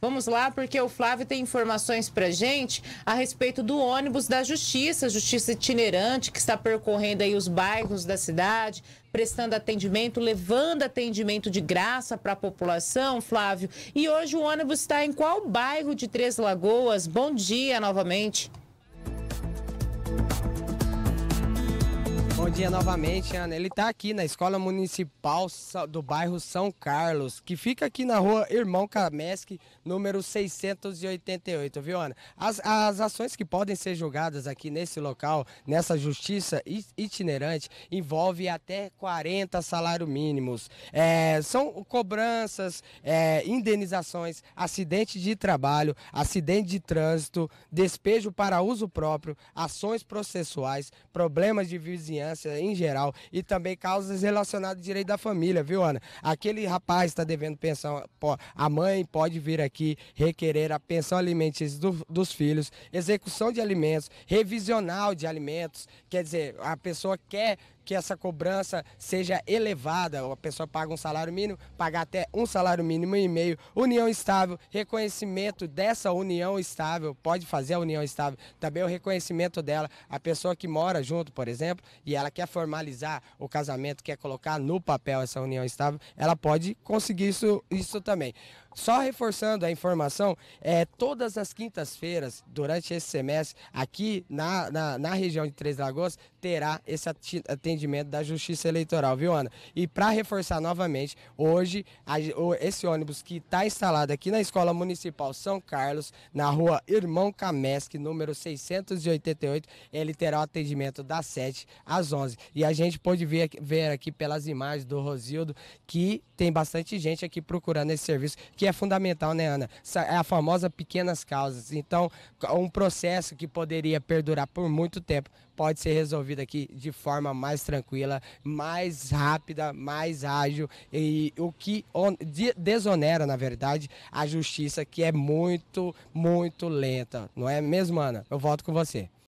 Vamos lá, porque o Flávio tem informações para gente a respeito do ônibus da Justiça, Justiça itinerante que está percorrendo aí os bairros da cidade, prestando atendimento, levando atendimento de graça para a população, Flávio. E hoje o ônibus está em qual bairro de Três Lagoas? Bom dia novamente. Bom dia novamente, Ana. Ele está aqui na Escola Municipal do bairro São Carlos, que fica aqui na rua Irmão Kamesque, número 688, viu, Ana? As, as ações que podem ser julgadas aqui nesse local, nessa justiça itinerante, envolve até 40 salários mínimos. É, são cobranças, é, indenizações, acidente de trabalho, acidente de trânsito, despejo para uso próprio, ações processuais, problemas de vizinhança violência em geral e também causas relacionadas ao direito da família, viu, Ana? Aquele rapaz está devendo pensão, a mãe pode vir aqui requerer a pensão alimentícia do, dos filhos, execução de alimentos, revisional de alimentos, quer dizer, a pessoa quer que essa cobrança seja elevada, a pessoa paga um salário mínimo, paga até um salário mínimo e meio. União estável, reconhecimento dessa união estável, pode fazer a união estável, também o reconhecimento dela. A pessoa que mora junto, por exemplo, e ela quer formalizar o casamento, quer colocar no papel essa união estável, ela pode conseguir isso, isso também. Só reforçando a informação, é, todas as quintas-feiras, durante esse semestre, aqui na, na, na região de Três Lagoas, terá esse atendimento atendimento da Justiça Eleitoral, viu, Ana? E para reforçar novamente, hoje a, esse ônibus que está instalado aqui na Escola Municipal São Carlos, na rua Irmão Camesc, número 688, ele terá o atendimento das 7 às 11. E a gente pode ver, ver aqui pelas imagens do Rosildo que tem bastante gente aqui procurando esse serviço, que é fundamental, né, Ana? É a famosa pequenas causas. Então, um processo que poderia perdurar por muito tempo pode ser resolvido aqui de forma mais tranquila, mais rápida, mais ágil e o que desonera, na verdade, a justiça que é muito, muito lenta. Não é mesmo, Ana? Eu volto com você.